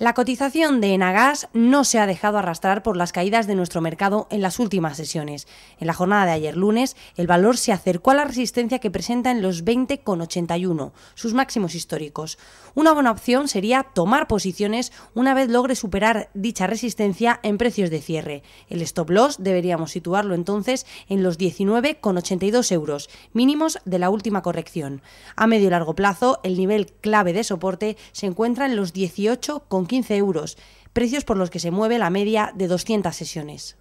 La cotización de Enagas no se ha dejado arrastrar por las caídas de nuestro mercado en las últimas sesiones. En la jornada de ayer lunes, el valor se acercó a la resistencia que presenta en los 20,81, sus máximos históricos. Una buena opción sería tomar posiciones una vez logre superar dicha resistencia en precios de cierre. El stop loss deberíamos situarlo entonces en los 19,82 euros, mínimos de la última corrección. A medio y largo plazo, el nivel clave de soporte se encuentra en los euros. 15 euros, precios por los que se mueve la media de 200 sesiones.